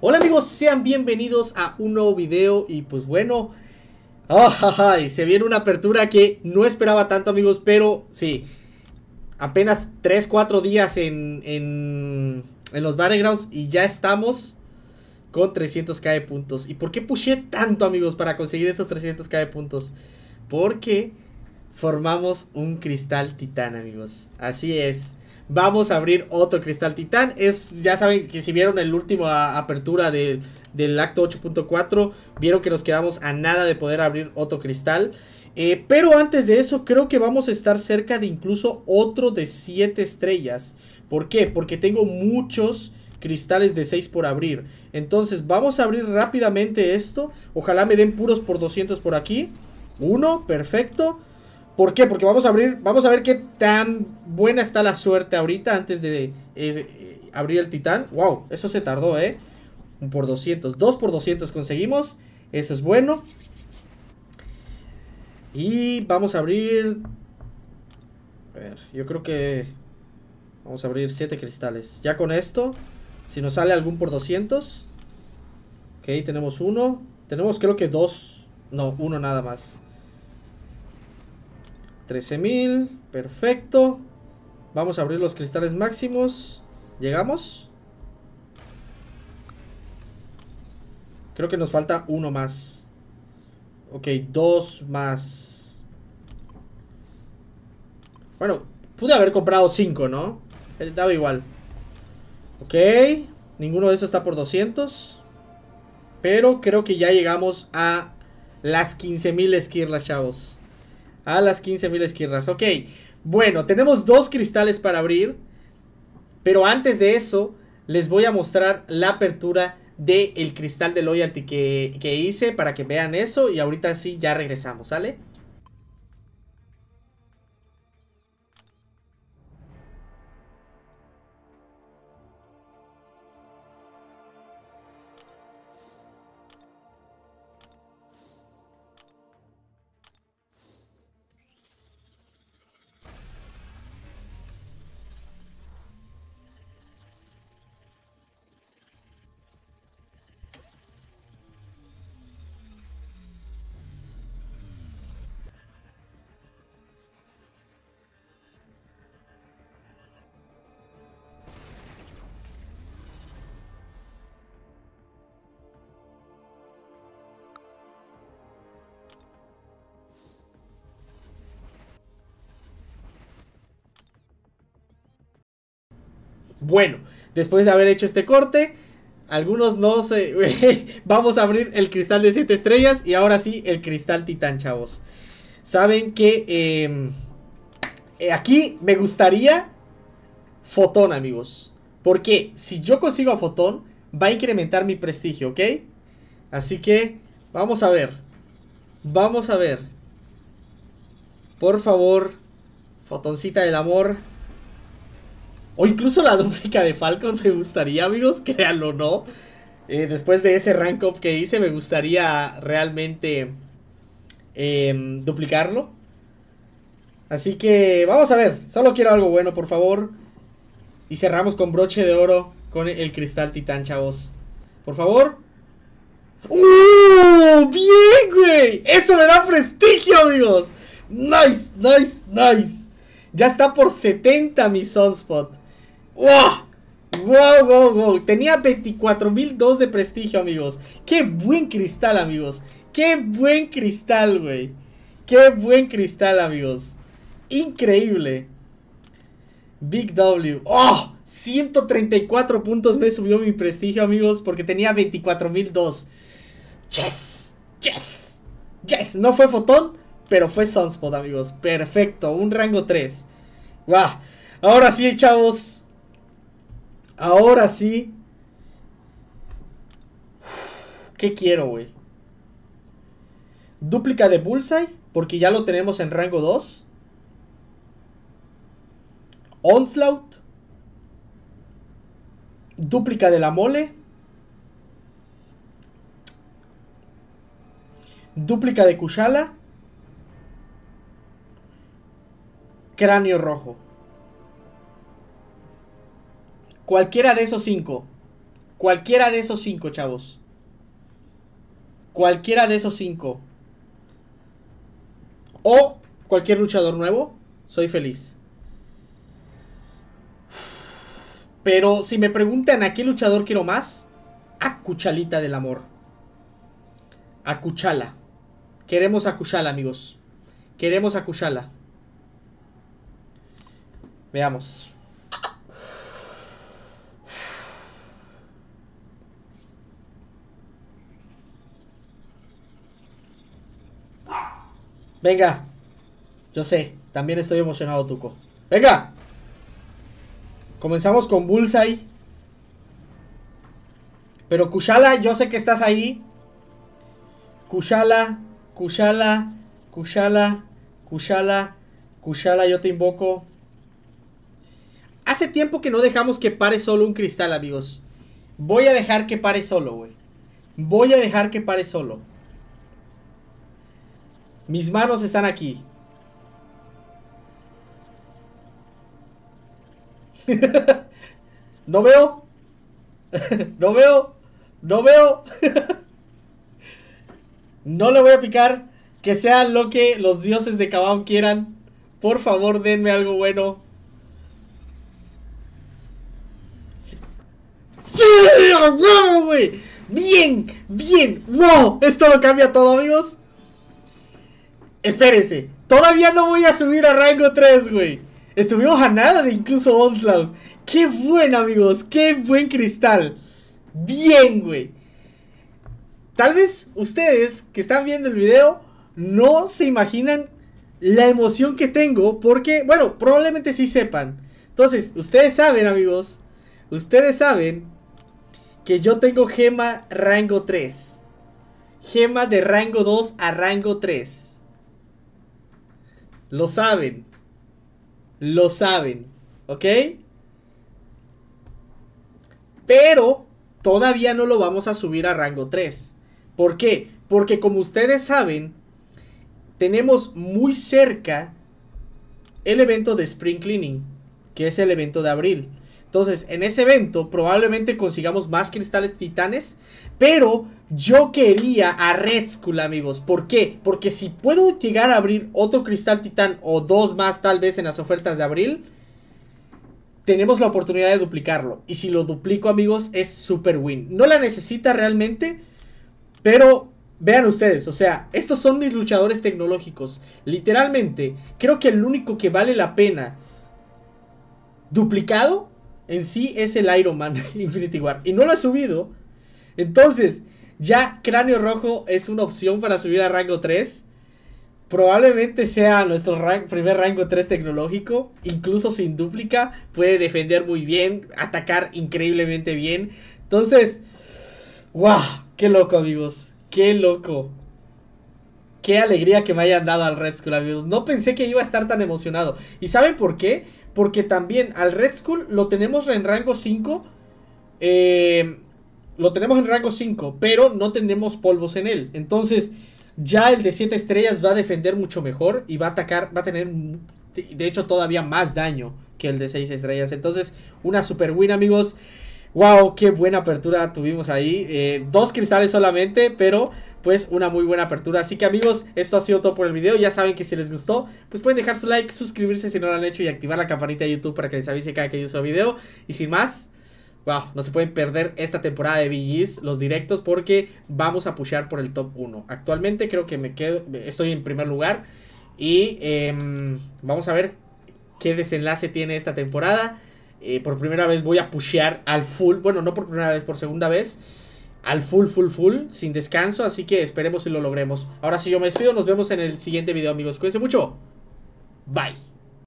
Hola amigos, sean bienvenidos a un nuevo video y pues bueno, ah, se viene una apertura que no esperaba tanto amigos, pero sí, apenas 3, 4 días en, en, los Battlegrounds y ya estamos con 300k de puntos. ¿Y por qué pushe tanto amigos para conseguir esos 300k de puntos? Porque formamos un cristal titán amigos, así es vamos a abrir otro cristal titán. Es, ya saben que si vieron el último apertura del acto 8.4, vieron que nos quedamos a nada de poder abrir otro cristal. Eh, pero antes de eso, creo que vamos a estar cerca de incluso otro de 7 estrellas. ¿Por qué? Porque tengo muchos cristales de 6 por abrir. Entonces, vamos a abrir rápidamente esto. Ojalá me den puros por 200 por aquí. Uno, perfecto. ¿Por qué? Porque vamos a abrir, vamos a ver qué tan buena está la suerte ahorita antes de eh, eh, abrir el titán. Wow, eso se tardó, ¿eh? Un Por 200, dos por 200 conseguimos, eso es bueno. Y vamos a abrir... A ver, yo creo que... Vamos a abrir siete cristales. Ya con esto, si nos sale algún por 200... Ok, tenemos uno. Tenemos creo que dos... No, uno nada más. 13.000. Perfecto. Vamos a abrir los cristales máximos. ¿Llegamos? Creo que nos falta uno más. Ok, dos más. Bueno, pude haber comprado cinco, ¿no? el eh, daba igual. Ok. Ninguno de esos está por 200. Pero creo que ya llegamos a las 15.000 esquirlas, chavos. A las 15.000 esquinas, Ok. Bueno, tenemos dos cristales para abrir. Pero antes de eso, les voy a mostrar la apertura del el cristal de loyalty que, que hice para que vean eso. Y ahorita sí, ya regresamos, ¿sale? Bueno, después de haber hecho este corte, algunos no se... Vamos a abrir el cristal de 7 estrellas y ahora sí el cristal titán, chavos. Saben que em, eh, aquí me gustaría Fotón, amigos. Porque si yo consigo a Fotón, va a incrementar mi prestigio, ¿ok? Así que vamos a ver. Vamos a ver. Por favor, Fotoncita del amor. O incluso la duplica de Falcon me gustaría, amigos, créanlo o no. Eh, después de ese rank up que hice, me gustaría realmente em, duplicarlo. Así que vamos a ver. Solo quiero algo bueno, por favor. Y cerramos con broche de oro con el cristal titán, chavos. Por favor. ¡Uh! ¡Bien, güey! ¡Eso me da prestigio, amigos! ¡Nice, nice, nice! Ya está por 70 mi Sunspot. ¡Wow! ¡Wow, wow, wow! Tenía 24.002 de prestigio, amigos. ¡Qué buen cristal, amigos! ¡Qué buen cristal, güey! ¡Qué buen cristal, amigos! Increíble. Big W. ¡Oh! 134 puntos me subió mi prestigio, amigos, porque tenía 24.002. ¡Yes! ¡Yes! ¡Yes! No fue fotón, pero fue Sunspot, amigos. Perfecto, un rango 3. ¡Wow! Ahora sí, chavos. Ahora sí. ¿Qué quiero, güey? Dúplica de Bullseye, porque ya lo tenemos en rango 2. Onslaught. Dúplica de la mole. Dúplica de Kushala. Cráneo rojo. Cualquiera de esos cinco. Cualquiera de esos cinco, chavos. Cualquiera de esos cinco. O cualquier luchador nuevo. Soy feliz. Pero si me preguntan a qué luchador quiero más, a Cuchalita del Amor. A Cuchala. Queremos a Cuchala, amigos. Queremos a Cuchala. Veamos. Venga. Yo sé, también estoy emocionado, Tuco. ¡Venga! Comenzamos con Bullseye. Pero Kushala, yo sé que estás ahí. Kushala, Kushala, Kushala, Kushala, Kushala, yo te invoco. Hace tiempo que no dejamos que pare solo un cristal, amigos. Voy a dejar que pare solo, güey. Voy a dejar que pare solo. Mis manos están aquí. no veo. no veo. No veo. no le voy a picar. Que sea lo que los dioses de Kabam quieran. Por favor, denme algo bueno. ¡Sí! ¡Wow, güey! ¡Bien! ¡Bien! ¡Wow! Esto lo cambia todo, amigos. Espérense, todavía no voy a subir a rango 3, güey. Estuvimos a nada de incluso Onslaught. ¡Qué buen, amigos! ¡Qué buen cristal! Bien, güey. Tal vez ustedes que están viendo el video no se imaginan la emoción que tengo porque, bueno, probablemente sí sepan. Entonces, ustedes saben, amigos, ustedes saben que yo tengo gema rango 3. Gema de rango 2 a rango 3. Lo saben. Lo saben. ¿Ok? Pero todavía no lo vamos a subir a rango 3. ¿Por qué? Porque como ustedes saben, tenemos muy cerca el evento de Spring Cleaning, que es el evento de abril. Entonces, en ese evento probablemente consigamos más cristales titanes, pero yo quería a Red Skull, amigos. ¿Por qué? Porque si puedo llegar a abrir otro cristal titán o dos más tal vez en las ofertas de abril, tenemos la oportunidad de duplicarlo. Y si lo duplico, amigos, es super win. No la necesita realmente, pero vean ustedes, o sea, estos son mis luchadores tecnológicos. Literalmente, creo que el único que vale la pena duplicado en sí es el Iron Man Infinity War. Y no lo ha subido. Entonces, ya Cráneo Rojo es una opción para subir a rango 3. Probablemente sea nuestro primer rango 3 tecnológico, incluso sin dúplica. Puede defender muy bien, atacar increíblemente bien. Entonces, ¡wow! ¡Qué loco, amigos! ¡Qué loco! ¡Qué alegría que me hayan dado al Red Skull, amigos! No pensé que iba a estar tan emocionado. ¿Y saben por qué? Porque también al Red Skull lo tenemos en rango 5. Eh, lo tenemos en rango 5, pero no tenemos polvos en él. Entonces, ya el de 7 estrellas va a defender mucho mejor y va a atacar, va a tener, de hecho, todavía más daño que el de 6 estrellas. Entonces, una super win, amigos. Wow, qué buena apertura tuvimos ahí. Eh, dos cristales solamente, pero pues una muy buena apertura. Así que amigos, esto ha sido todo por el video. Ya saben que si les gustó, pues pueden dejar su like, suscribirse si no lo han hecho y activar la campanita de YouTube para que les avise cada que yo suba video. Y sin más, no se pueden perder esta temporada de VGs, los directos, porque vamos a pushear por el top 1. Actualmente creo que me quedo, estoy en primer lugar y em, vamos a ver qué desenlace tiene esta temporada. Eh, por primera vez voy a pushear al full, bueno, no por primera vez, por segunda vez, al full, full, full, sin descanso, así que esperemos si lo logremos. Ahora sí, yo me despido, nos vemos en el siguiente video, amigos. Cuídense mucho. Bye.